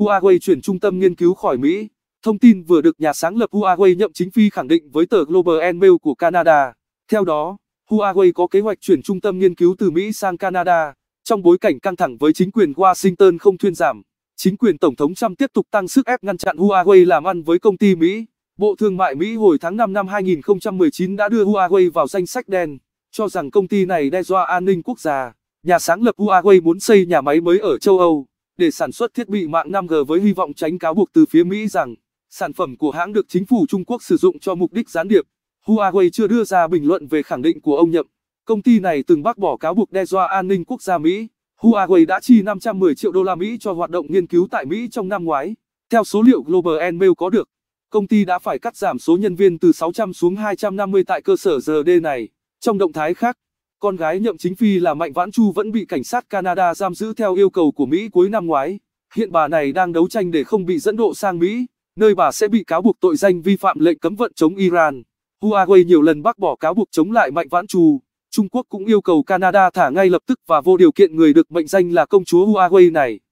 Huawei chuyển trung tâm nghiên cứu khỏi Mỹ. Thông tin vừa được nhà sáng lập Huawei Nhậm Chính Phi khẳng định với tờ Global and Mail của Canada. Theo đó, Huawei có kế hoạch chuyển trung tâm nghiên cứu từ Mỹ sang Canada. Trong bối cảnh căng thẳng với chính quyền Washington không thuyên giảm, chính quyền Tổng thống Trump tiếp tục tăng sức ép ngăn chặn Huawei làm ăn với công ty Mỹ. Bộ Thương mại Mỹ hồi tháng 5 năm 2019 đã đưa Huawei vào danh sách đen, cho rằng công ty này đe dọa an ninh quốc gia. Nhà sáng lập Huawei muốn xây nhà máy mới ở châu Âu để sản xuất thiết bị mạng 5G với hy vọng tránh cáo buộc từ phía Mỹ rằng sản phẩm của hãng được chính phủ Trung Quốc sử dụng cho mục đích gián điệp. Huawei chưa đưa ra bình luận về khẳng định của ông Nhậm. Công ty này từng bác bỏ cáo buộc đe dọa an ninh quốc gia Mỹ. Huawei đã chi 510 triệu đô la Mỹ cho hoạt động nghiên cứu tại Mỹ trong năm ngoái. Theo số liệu Global Mail có được, công ty đã phải cắt giảm số nhân viên từ 600 xuống 250 tại cơ sở GD này. Trong động thái khác, con gái Nhậm Chính Phi là Mạnh Vãn Chu vẫn bị cảnh sát Canada giam giữ theo yêu cầu của Mỹ cuối năm ngoái. Hiện bà này đang đấu tranh để không bị dẫn độ sang Mỹ, nơi bà sẽ bị cáo buộc tội danh vi phạm lệnh cấm vận chống Iran. Huawei nhiều lần bác bỏ cáo buộc chống lại Mạnh Vãn Chu. Trung Quốc cũng yêu cầu Canada thả ngay lập tức và vô điều kiện người được mệnh danh là công chúa Huawei này.